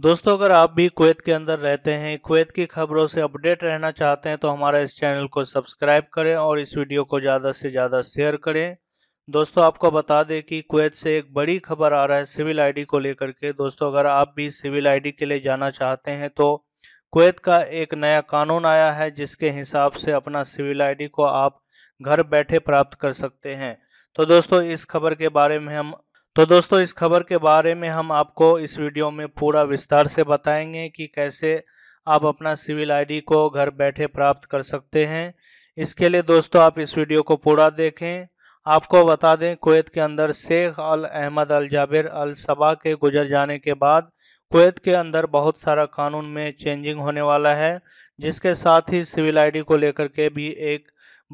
दोस्तों अगर आप भी कुवैत के अंदर रहते हैं कुवैत की खबरों से अपडेट रहना चाहते हैं तो हमारा इस चैनल को सब्सक्राइब करें और इस वीडियो को ज़्यादा से ज़्यादा शेयर करें दोस्तों आपको बता दें कि कुवैत से एक बड़ी खबर आ रहा है सिविल आईडी को लेकर के दोस्तों अगर आप भी सिविल आईडी के लिए जाना चाहते हैं तो कुवैत का एक नया कानून आया है जिसके हिसाब से अपना सिविल आईडी को आप घर बैठे प्राप्त कर सकते हैं तो दोस्तों इस खबर के बारे में हम तो दोस्तों इस खबर के बारे में हम आपको इस वीडियो में पूरा विस्तार से बताएंगे कि कैसे आप अपना सिविल आईडी को घर बैठे प्राप्त कर सकते हैं इसके लिए दोस्तों आप इस वीडियो को पूरा देखें आपको बता दें कुवैत के अंदर शेख अल अहमद अल जाबिर अल सबा के गुजर जाने के बाद कुवैत के अंदर बहुत सारा कानून में चेंजिंग होने वाला है जिसके साथ ही सिविल आईडी को लेकर के भी एक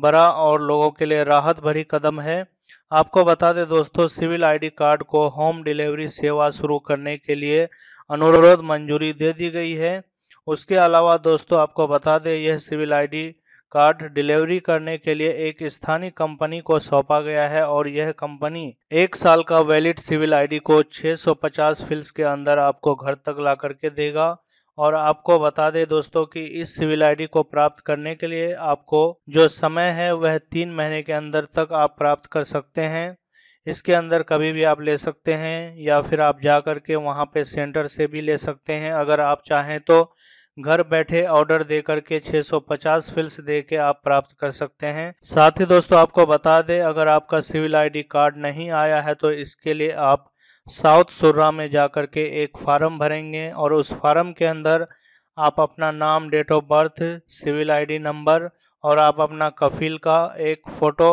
बड़ा और लोगों के लिए राहत भरी कदम है आपको बता दें दोस्तों सिविल आईडी कार्ड को होम डिलीवरी सेवा शुरू करने के लिए अनुरोध मंजूरी दे दी गई है उसके अलावा दोस्तों आपको बता दें यह सिविल आईडी कार्ड डिलीवरी करने के लिए एक स्थानीय कंपनी को सौंपा गया है और यह कंपनी एक साल का वैलिड सिविल आईडी को 650 फिल्स के अंदर आपको घर तक ला करके देगा और आपको बता दें दोस्तों कि इस सिविल आईडी को प्राप्त करने के लिए आपको जो समय है वह तीन महीने के अंदर तक आप प्राप्त कर सकते हैं इसके अंदर कभी भी आप ले सकते हैं या फिर आप जा कर के वहाँ पे सेंटर से भी ले सकते हैं अगर आप चाहें तो घर बैठे ऑर्डर दे करके 650 फिल्स दे के आप प्राप्त कर सकते हैं साथ ही दोस्तों आपको बता दें अगर आपका सिविल आईडी कार्ड नहीं आया है तो इसके लिए आप साउथ सुर्रा में जाकर के एक फार्म भरेंगे और उस फार्म के अंदर आप अपना नाम date of birth civil ID number और आप अपना कफील का एक फ़ोटो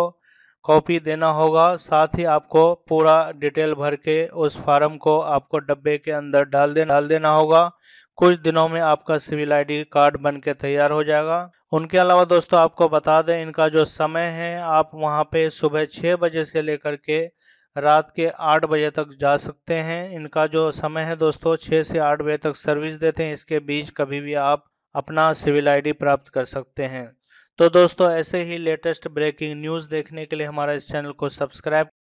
कॉपी देना होगा साथ ही आपको पूरा डिटेल भर के उस फार्म को आपको डब्बे के अंदर डाल दे डाल देना होगा कुछ दिनों में आपका सिविल आईडी कार्ड बन के तैयार हो जाएगा उनके अलावा दोस्तों आपको बता दें इनका जो समय है आप वहाँ पे सुबह छः बजे से लेकर के रात के आठ बजे तक जा सकते हैं इनका जो समय है दोस्तों छः से आठ बजे तक सर्विस देते हैं इसके बीच कभी भी आप अपना सिविल आईडी प्राप्त कर सकते हैं तो दोस्तों ऐसे ही लेटेस्ट ब्रेकिंग न्यूज़ देखने के लिए हमारा इस चैनल को सब्सक्राइब